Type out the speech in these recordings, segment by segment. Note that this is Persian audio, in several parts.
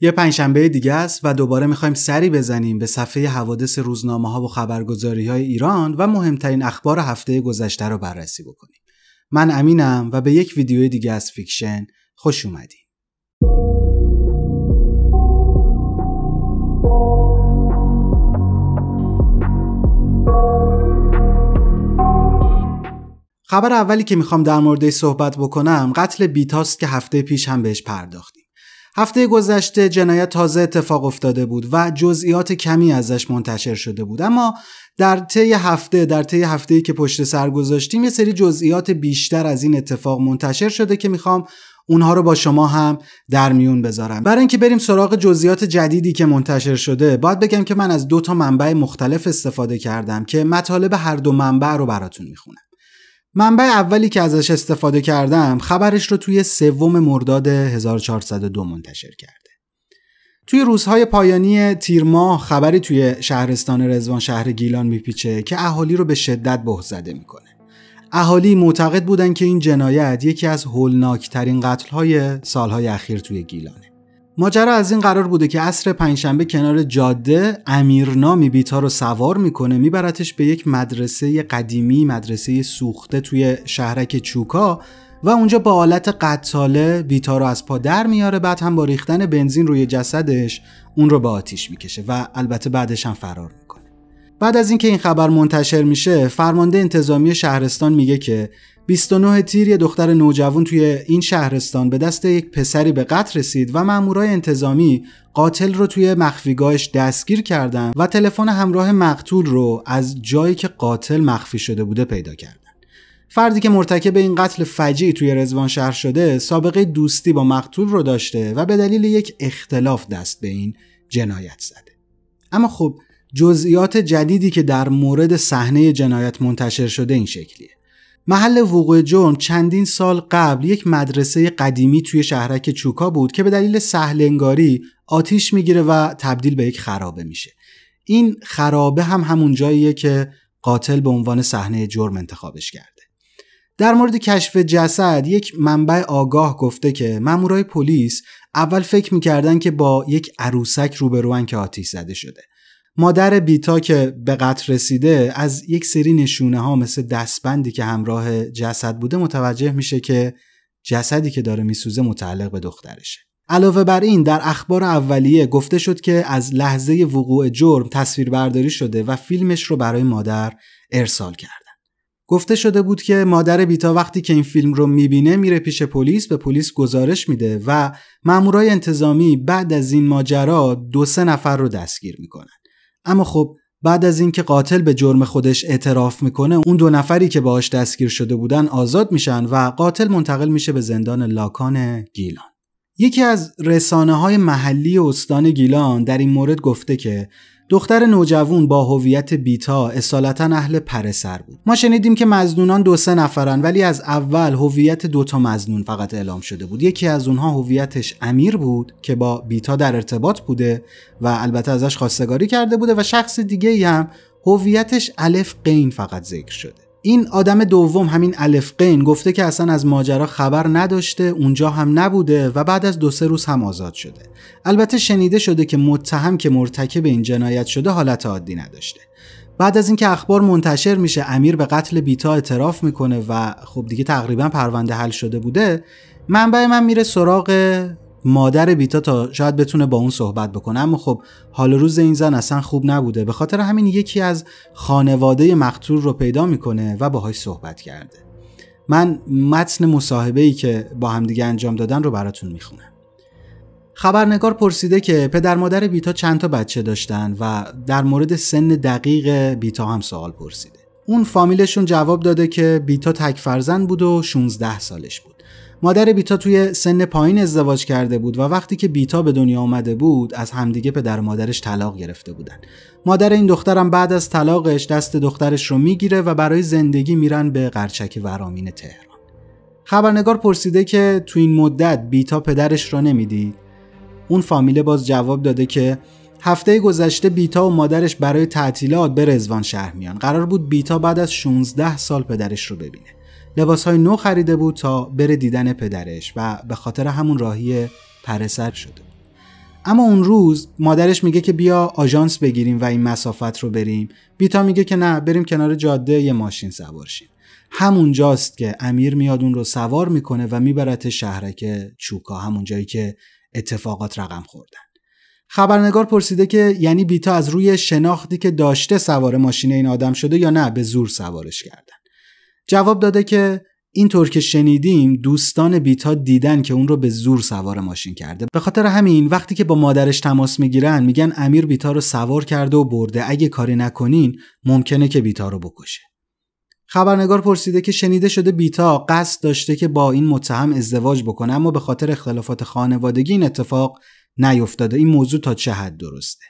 یه پنجشنبه دیگه است و دوباره میخوایم سری بزنیم به صفحه حوادث روزنامه ها و خبرگزاری های ایران و مهمترین اخبار هفته گذشته رو بررسی بکنیم. من امینم و به یک ویدیو دیگه از فیکشن خوش اومدیم. خبر اولی که میخوام در موردش صحبت بکنم قتل بیتاست که هفته پیش هم بهش پرداخت. هفته گذشته جنایت تازه اتفاق افتاده بود و جزئیات کمی ازش منتشر شده بود اما در طی هفته در طی ای که پشت سر گذاشتیم یه سری جزئیات بیشتر از این اتفاق منتشر شده که میخوام اونها رو با شما هم در میون بذارم برای اینکه بریم سراغ جزئیات جدیدی که منتشر شده باید بگم که من از دو تا منبع مختلف استفاده کردم که مطالب هر دو منبع رو براتون میخونم منبع اولی که ازش استفاده کردم خبرش رو توی سوم مرداد 1402 منتشر کرده. توی روزهای پایانی تیر ماه خبری توی شهرستان رزوان شهر گیلان میپیچه که اهالی رو به شدت به زده میکنه. اهالی معتقد بودن که این جنایت یکی از هولناکترین قتلهای سالهای اخیر توی گیلانه. ماجرا از این قرار بوده که عصر پنجشنبه کنار جاده امیرنامی بیتا رو سوار میکنه میبرتش به یک مدرسه قدیمی مدرسه سوخته توی شهرک چوکا و اونجا با آلت قطاله بیتا رو از پا در میاره بعد هم با ریختن بنزین روی جسدش اون رو به آتیش میکشه و البته بعدش هم فرار میکنه بعد از اینکه این خبر منتشر میشه فرمانده انتظامی شهرستان میگه که 29 تیر یه دختر نوجوان توی این شهرستان به دست یک پسری به قتل رسید و مامورای انتظامی قاتل رو توی مخفیگاهش دستگیر کردن و تلفن همراه مقتول رو از جایی که قاتل مخفی شده بوده پیدا کردن. فردی که مرتکب این قتل فجیع توی رزوان شهر شده سابقه دوستی با مقتول رو داشته و به دلیل یک اختلاف دست به این جنایت زده. اما خب جزئیات جدیدی که در مورد صحنه جنایت منتشر شده این شکلیه. محل وقوع جرم چندین سال قبل یک مدرسه قدیمی توی شهرک چوکا بود که به دلیل سهلنگاری آتیش میگیره و تبدیل به یک خرابه میشه. این خرابه هم همون جاییه که قاتل به عنوان صحنه جرم انتخابش کرده. در مورد کشف جسد یک منبع آگاه گفته که مامورای پلیس اول فکر میکردن که با یک عروسک روبروان که آتیش زده شده. مادر بیتا که به قتل رسیده از یک سری نشونه ها مثل دستبندی که همراه جسد بوده متوجه میشه که جسدی که داره میسوزه متعلق به دخترشه علاوه بر این در اخبار اولیه گفته شد که از لحظه وقوع جرم تصویر برداری شده و فیلمش رو برای مادر ارسال کردن گفته شده بود که مادر بیتا وقتی که این فیلم رو میبینه میره پیش پلیس به پلیس گزارش میده و مامورای انتظامی بعد از این ماجرا دو سه نفر رو دستگیر میکنن اما خب بعد از اینکه قاتل به جرم خودش اعتراف میکنه اون دو نفری که باهاش دستگیر شده بودن آزاد میشن و قاتل منتقل میشه به زندان لاکان گیلان یکی از رسانه های محلی استان گیلان در این مورد گفته که دختر نوجوون با هویت بیتا اصالتا اهل پرسر بود ما شنیدیم که مزنونان دو سه نفرن ولی از اول هویت دوتا مزنون فقط اعلام شده بود یکی از اونها هویتش امیر بود که با بیتا در ارتباط بوده و البته ازش خواستگاری کرده بوده و شخص دیگه هم هویتش الف قین فقط ذکر شده این آدم دوم همین قین گفته که اصلا از ماجرا خبر نداشته اونجا هم نبوده و بعد از دو سه روز هم آزاد شده البته شنیده شده که متهم که مرتکب این جنایت شده حالت عادی نداشته بعد از اینکه اخبار منتشر میشه امیر به قتل بیتا اعتراف میکنه و خب دیگه تقریبا پرونده حل شده بوده منبع من میره سراغ مادر بیتا تا شاید بتونه با اون صحبت بکنه اما خب حال روز این زن اصلا خوب نبوده به خاطر همین یکی از خانواده مقتول رو پیدا میکنه و باهاش صحبت کرده من متن مصاحبه ای که با همدیگه انجام دادن رو براتون میخونم خبرنگار پرسیده که پدر مادر بیتا چند تا بچه داشتن و در مورد سن دقیق بیتا هم سوال پرسیده اون فامیلشون جواب داده که بیتا تک فرزند بود و 16 سالش بود مادر بیتا توی سن پایین ازدواج کرده بود و وقتی که بیتا به دنیا آمده بود از همدیگه پدر و مادرش طلاق گرفته بودن مادر این دخترم بعد از طلاقش دست دخترش رو میگیره و برای زندگی میرن به قرچک ورامین تهران خبرنگار پرسیده که تو این مدت بیتا پدرش رو نمیدید اون فامیله باز جواب داده که هفته گذشته بیتا و مادرش برای تعطیلات به رزوان شهر میان قرار بود بیتا بعد از 16 سال پدرش رو ببینه لباس های نو خریده بود تا بره دیدن پدرش و به خاطر همون راهی پرسر شده اما اون روز مادرش میگه که بیا آژانس بگیریم و این مسافت رو بریم بیتا میگه که نه بریم کنار جاده یه ماشین سوار شیم همون جاست که امیر میاد اون رو سوار میکنه و میبرت شهرک چوکا همون جایی که اتفاقات رقم خوردن خبرنگار پرسیده که یعنی بیتا از روی شناختی که داشته سوار ماشین این آدم شده یا نه به زور سوارش کردن جواب داده که طور که شنیدیم دوستان بیتا دیدن که اون رو به زور سوار ماشین کرده به خاطر همین وقتی که با مادرش تماس میگیرن میگن امیر بیتا رو سوار کرده و برده اگه کاری نکنین ممکنه که بیتا رو بکشه خبرنگار پرسیده که شنیده شده بیتا قصد داشته که با این متهم ازدواج بکنه اما به خاطر اختلافات خانوادگی این اتفاق نیفتاده این موضوع تا چه حد درسته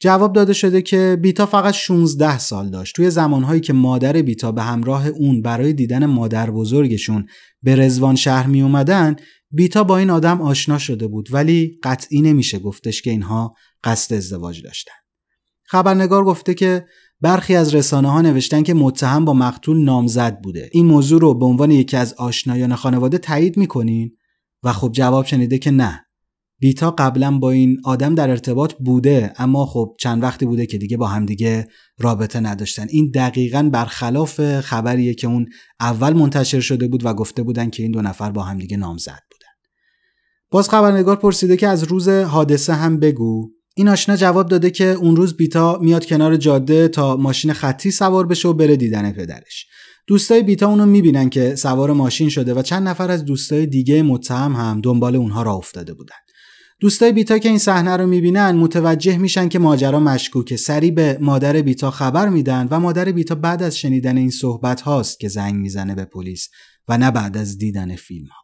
جواب داده شده که بیتا فقط 16 سال داشت توی زمانهایی که مادر بیتا به همراه اون برای دیدن مادر بزرگشون به رزوان شهر می اومدن بیتا با این آدم آشنا شده بود ولی قطعی نمیشه گفتش که اینها قصد ازدواج داشتن خبرنگار گفته که برخی از رسانه ها نوشتن که متهم با مقتول نامزد بوده این موضوع رو به عنوان یکی از آشنایان خانواده تایید میکنین و خب جواب شنیده که نه بیتا قبلا با این آدم در ارتباط بوده اما خب چند وقتی بوده که دیگه با همدیگه رابطه نداشتن این دقیقا برخلاف خبریه که اون اول منتشر شده بود و گفته بودن که این دو نفر با همدیگه نامزد بودن باز خبرنگار پرسیده که از روز حادثه هم بگو این آشنا جواب داده که اون روز بیتا میاد کنار جاده تا ماشین خطی سوار بشه و بره دیدن پدرش دوستای بیتا اونو میبینن که سوار ماشین شده و چند نفر از دوستای دیگه متهم هم دنبال اونها را افتاده بودن دوستای بیتا که این صحنه رو میبینن متوجه میشن که ماجرا مشکوکه سری به مادر بیتا خبر میدن و مادر بیتا بعد از شنیدن این صحبت هاست که زنگ میزنه به پلیس و نه بعد از دیدن فیلم ها.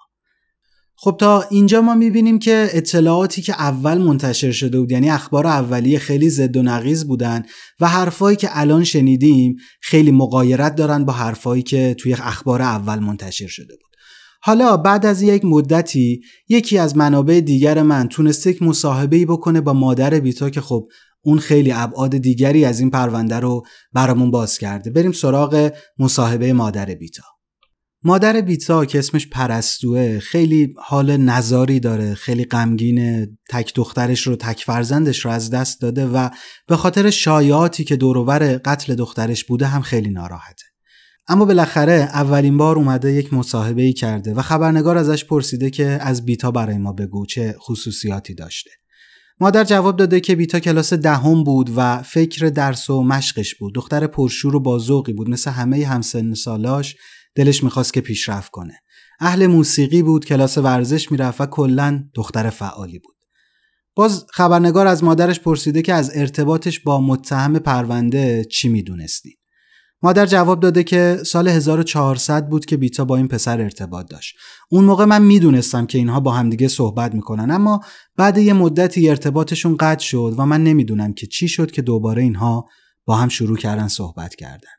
خب تا اینجا ما میبینیم که اطلاعاتی که اول منتشر شده بود یعنی اخبار اولیه خیلی زد و نقیز بودن و حرفایی که الان شنیدیم خیلی مقایرت دارن با حرفایی که توی اخبار اول منتشر شده بود حالا بعد از یک مدتی یکی از منابع دیگر من تونسته یک مصاحبه بکنه با مادر بیتا که خب اون خیلی ابعاد دیگری از این پرونده رو برامون باز کرده بریم سراغ مصاحبه مادر بیتا مادر بیتا که اسمش پرستوه خیلی حال نزاری داره خیلی غمگین تک دخترش رو تک فرزندش رو از دست داده و به خاطر شایعاتی که دورور قتل دخترش بوده هم خیلی ناراحته اما بالاخره اولین بار اومده یک مصاحبه ای کرده و خبرنگار ازش پرسیده که از بیتا برای ما بگو چه خصوصیاتی داشته. مادر جواب داده که بیتا کلاس دهم بود و فکر درس و مشقش بود. دختر پرشور و بازوقی بود مثل همه همسن سالاش دلش میخواست که پیشرفت کنه. اهل موسیقی بود کلاس ورزش میرفت و کلا دختر فعالی بود. باز خبرنگار از مادرش پرسیده که از ارتباطش با متهم پرونده چی میدونستی؟ مادر جواب داده که سال 1400 بود که بیتا با این پسر ارتباط داشت. اون موقع من میدونستم که اینها با همدیگه صحبت میکنن اما بعد یه مدتی ارتباطشون قطع شد و من نمیدونم که چی شد که دوباره اینها با هم شروع کردن صحبت کردن.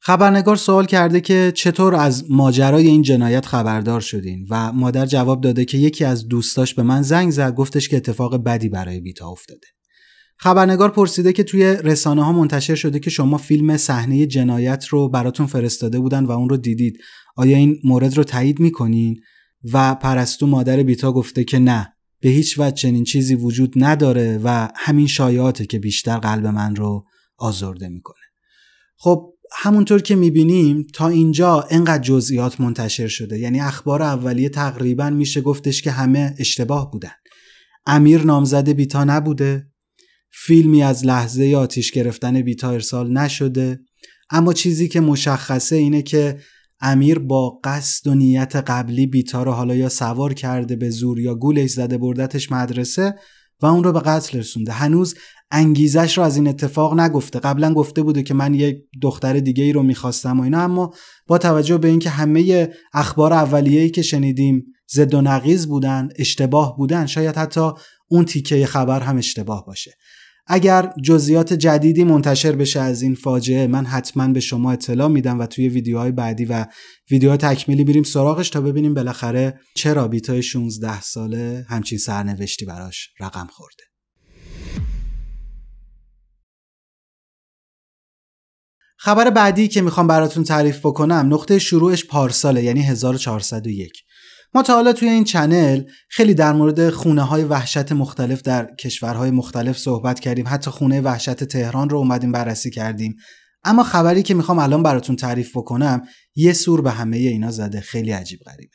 خبرنگار سوال کرده که چطور از ماجرای این جنایت خبردار شدین و مادر جواب داده که یکی از دوستاش به من زنگ زد گفتش که اتفاق بدی برای بیتا افتاده. خبرنگار پرسیده که توی رسانه ها منتشر شده که شما فیلم صحنه جنایت رو براتون فرستاده بودن و اون رو دیدید آیا این مورد رو تایید میکنین و پرستو مادر بیتا گفته که نه به هیچ وجه چنین چیزی وجود نداره و همین شایعاته که بیشتر قلب من رو آزرده میکنه خب همونطور که میبینیم تا اینجا انقدر جزئیات منتشر شده یعنی اخبار اولیه تقریبا میشه گفتش که همه اشتباه بودن امیر نامزد بیتا نبوده فیلمی از لحظه آتیش گرفتن بیتا ارسال نشده اما چیزی که مشخصه اینه که امیر با قصد و نیت قبلی بیتا رو حالا یا سوار کرده به زور یا گولش زده بردتش مدرسه و اون رو به قتل رسونده هنوز انگیزش رو از این اتفاق نگفته قبلا گفته بوده که من یک دختر دیگه ای رو میخواستم و اینا اما با توجه به اینکه همه اخبار اولیه‌ای که شنیدیم زد و نقیز بودن اشتباه بودن شاید حتی اون تیکه خبر هم اشتباه باشه اگر جزئیات جدیدی منتشر بشه از این فاجعه من حتما به شما اطلاع میدم و توی ویدیوهای بعدی و ویدیوهای تکمیلی بریم سراغش تا ببینیم بالاخره چه رابیتای 16 ساله همچین سرنوشتی براش رقم خورده خبر بعدی که میخوام براتون تعریف بکنم نقطه شروعش پارساله یعنی 1401 ما تا حالا توی این چنل خیلی در مورد خونه های وحشت مختلف در کشورهای مختلف صحبت کردیم حتی خونه وحشت تهران رو اومدیم بررسی کردیم اما خبری که میخوام الان براتون تعریف بکنم یه سور به همه اینا زده خیلی عجیب غریبه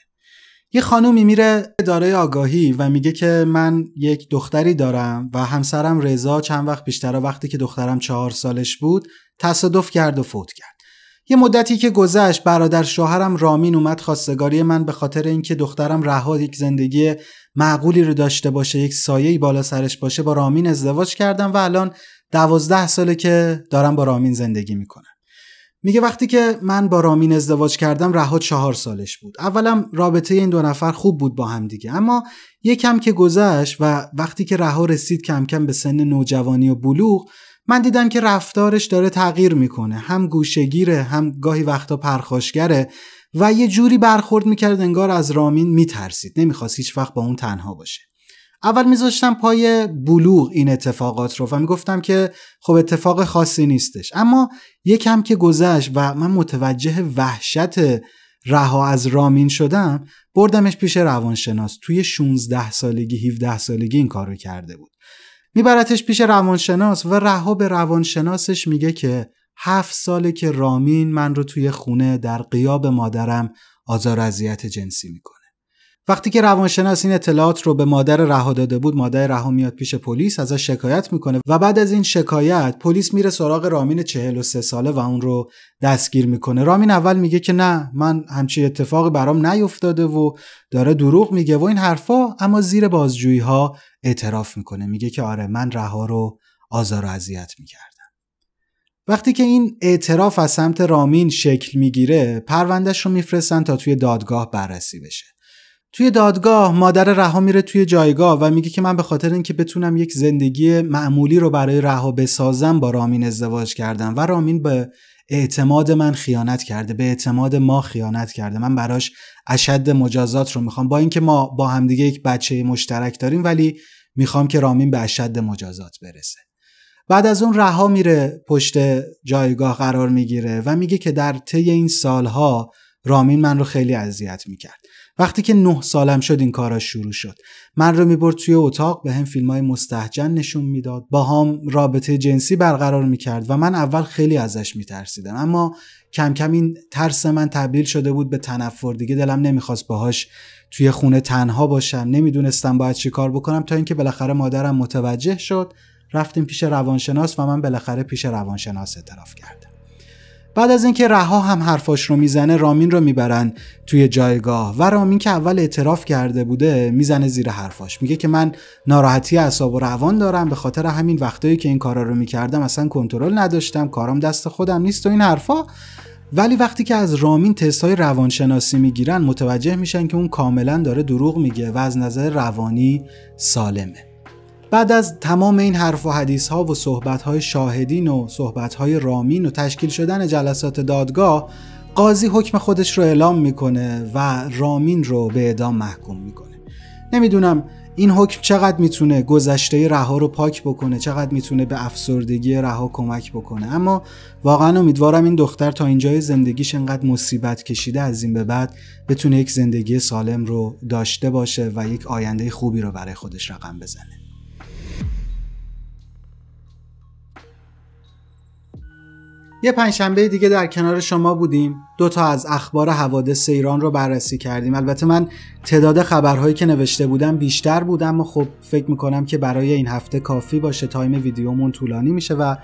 یه خانومی میره اداره آگاهی و میگه که من یک دختری دارم و همسرم رضا چند وقت بیشتر وقتی که دخترم چهار سالش بود تصادف کرد و فوت کرد یه مدتی که گذشت برادر شوهرم رامین اومد خواستگاری من به خاطر اینکه دخترم رها یک زندگی معقولی رو داشته باشه یک سایه بالا سرش باشه با رامین ازدواج کردم و الان دوازده ساله که دارم با رامین زندگی میکنم میگه وقتی که من با رامین ازدواج کردم رها چهار سالش بود اولم رابطه این دو نفر خوب بود با هم دیگه اما یکم که گذشت و وقتی که رها رسید کم کم به سن نوجوانی و بلوغ من دیدم که رفتارش داره تغییر میکنه هم گوشگیره هم گاهی وقتا پرخاشگره و یه جوری برخورد میکرد انگار از رامین میترسید نمیخواست هیچ وقت با اون تنها باشه اول میذاشتم پای بلوغ این اتفاقات رو و میگفتم که خب اتفاق خاصی نیستش اما یکم که گذشت و من متوجه وحشت رها از رامین شدم بردمش پیش روانشناس توی 16 سالگی 17 سالگی این کار رو کرده بود میبرتش پیش روانشناس و رها به روانشناسش میگه که هفت ساله که رامین من رو توی خونه در قیاب مادرم آزار اذیت جنسی میکنه وقتی که روانشناس این اطلاعات رو به مادر رها داده بود مادر رها میاد پیش پلیس ازش شکایت میکنه و بعد از این شکایت پلیس میره سراغ رامین 43 ساله و اون رو دستگیر میکنه رامین اول میگه که نه من همچی اتفاقی برام نیفتاده و داره دروغ میگه و این حرفا اما زیر بازجویی ها اعتراف میکنه میگه که آره من رها رو آزار و اذیت میکردم وقتی که این اعتراف از سمت رامین شکل میگیره پروندهش رو میفرستن تا توی دادگاه بررسی بشه توی دادگاه مادر رها میره توی جایگاه و میگه که من به خاطر اینکه بتونم یک زندگی معمولی رو برای رها بسازم با رامین ازدواج کردم و رامین به اعتماد من خیانت کرده به اعتماد ما خیانت کرده من براش اشد مجازات رو میخوام با اینکه ما با همدیگه یک بچه مشترک داریم ولی میخوام که رامین به اشد مجازات برسه بعد از اون رها میره پشت جایگاه قرار میگیره و میگه که در طی این سالها رامین من رو خیلی اذیت میکرد وقتی که نه سالم شد این کارا شروع شد من رو میبرد توی اتاق به هم فیلم های مستحجن نشون میداد با هم رابطه جنسی برقرار میکرد و من اول خیلی ازش میترسیدم اما کم کم این ترس من تبدیل شده بود به تنفر دیگه دلم نمیخواست باهاش توی خونه تنها باشم نمیدونستم باید چی کار بکنم تا اینکه بالاخره مادرم متوجه شد رفتیم پیش روانشناس و من بالاخره پیش روانشناس اعتراف کردم بعد از اینکه رها هم حرفاش رو میزنه رامین رو میبرن توی جایگاه و رامین که اول اعتراف کرده بوده میزنه زیر حرفاش میگه که من ناراحتی اعصاب و روان دارم به خاطر همین وقتایی که این کارا رو میکردم اصلا کنترل نداشتم کارام دست خودم نیست و این حرفا ولی وقتی که از رامین تستهای روانشناسی میگیرن متوجه میشن که اون کاملا داره دروغ میگه و از نظر روانی سالمه بعد از تمام این حرف و حدیث ها و صحبت های شاهدین و صحبت های رامین و تشکیل شدن جلسات دادگاه قاضی حکم خودش رو اعلام میکنه و رامین رو به اعدام محکوم میکنه نمیدونم این حکم چقدر میتونه گذشته رها رو پاک بکنه چقدر میتونه به افسردگی رها کمک بکنه اما واقعا امیدوارم این دختر تا اینجای زندگیش انقدر مصیبت کشیده از این به بعد بتونه یک زندگی سالم رو داشته باشه و یک آینده خوبی رو برای خودش رقم بزنه یه پنجشنبه دیگه در کنار شما بودیم دو تا از اخبار حوادث ایران رو بررسی کردیم البته من تعداد خبرهایی که نوشته بودم بیشتر بود اما خب فکر میکنم که برای این هفته کافی باشه تایم ویدیومون طولانی میشه و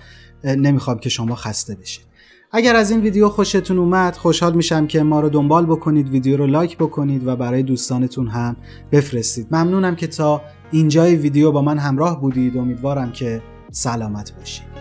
نمیخوام که شما خسته بشید اگر از این ویدیو خوشتون اومد خوشحال میشم که ما رو دنبال بکنید ویدیو رو لایک بکنید و برای دوستانتون هم بفرستید ممنونم که تا اینجای ویدیو با من همراه بودید امیدوارم که سلامت باشید